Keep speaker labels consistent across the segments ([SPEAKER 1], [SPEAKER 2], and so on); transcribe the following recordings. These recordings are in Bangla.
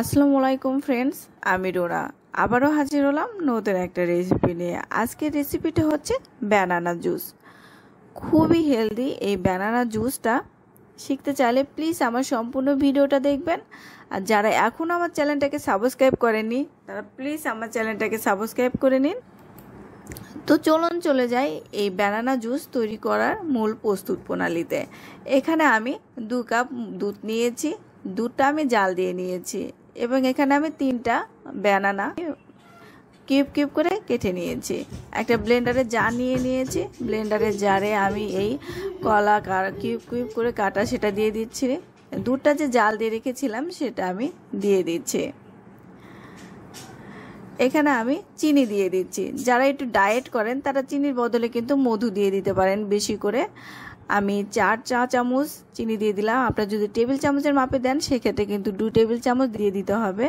[SPEAKER 1] আসসালামু আলাইকুম ফ্রেন্ডস আমি রোনা আবারও হাজির হলাম নতুন একটা রেসিপি নিয়ে আজকের রেসিপিটা হচ্ছে ব্যানানা জুস খুবই হেলদি এই ব্যানানা জুসটা শিখতে চাইলে প্লিজ আমার সম্পূর্ণ ভিডিওটা দেখবেন আর যারা এখন আমার চ্যানেলটাকে সাবস্ক্রাইব করেনি তারা প্লিজ আমার চ্যানেলটাকে সাবস্ক্রাইব করে নিন তো চলুন চলে যাই এই ব্যানানা জুস তৈরি করার মূল প্রস্তুত প্রণালীতে এখানে আমি দু কাপ দুধ নিয়েছি দুধটা আমি জাল দিয়ে নিয়েছি এবং এখানে আমি তিনটা ব্যানানা কিউব কিউব করে কেটে নিয়েছি একটা ব্লেন্ডারে জার নিয়ে নিয়েছি ব্লেন্ডারের জারে আমি এই কলা কিউব কিউব করে কাটা সেটা দিয়ে দিচ্ছি দুটা যে জাল দিয়ে রেখেছিলাম সেটা আমি দিয়ে দিচ্ছি এখানে আমি চিনি দিয়ে দিচ্ছি যারা একটু ডায়েট করেন তারা চিনির বদলে কিন্তু মধু দিয়ে দিতে পারেন বেশি করে আমি চার চা চামচ চিনি দিয়ে দিলাম আপনারা যদি টেবিল চামচের মাপে দেন সেক্ষেত্রে কিন্তু দু টেবিল চামচ দিয়ে দিতে হবে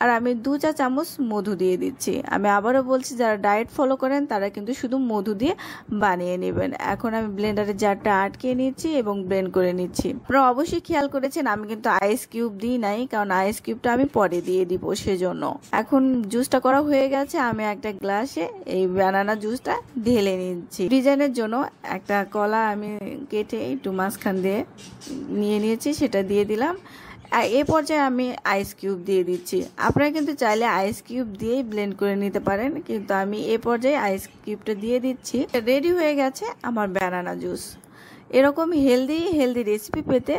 [SPEAKER 1] আর আমি দু চা চামচ মধু দিয়ে দিচ্ছি আমি আবারও বলছি যারা ডায়েট ফলো করেন তারা কিন্তু শুধু মধু দিয়ে বানিয়ে নেবেন এখন আমি ব্লেন্ডারের জারটা আটকে নিচ্ছি এবং ব্লেন্ড করে নিচ্ছি আপনারা অবশ্যই খেয়াল করেছেন আমি কিন্তু আইস কিউব দিই নাই কারণ আইস কিউবটা আমি পরে দিয়ে দিব সেজন্য এখন জুসটা করা হয়ে গেছে আমি একটা গ্লাসে এই ব্যানানা জুসটা ঢেলে নিচ্ছি ডিজাইনের জন্য একটা কলা আমি কেটে একটু মাঝখান দিয়ে নিয়ে নিয়েছি সেটা দিয়ে দিলাম এ পর্যায়ে আমি আইস কিউব দিয়ে দিচ্ছি আপনারা কিন্তু চাইলে আইস কিউব দিয়েই ব্লেন্ড করে নিতে পারেন কিন্তু আমি এ পর্যায়ে আইস কিউবটা দিয়ে দিচ্ছি রেডি হয়ে গেছে আমার ব্যানানা জুস এরকম হেলদি হেলদি রেসিপি পেতে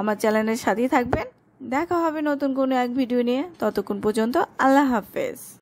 [SPEAKER 1] আমার চ্যানেলের সাথেই থাকবেন দেখা হবে নতুন কোনো এক ভিডিও নিয়ে ততক্ষণ পর্যন্ত আল্লাহ হাফেজ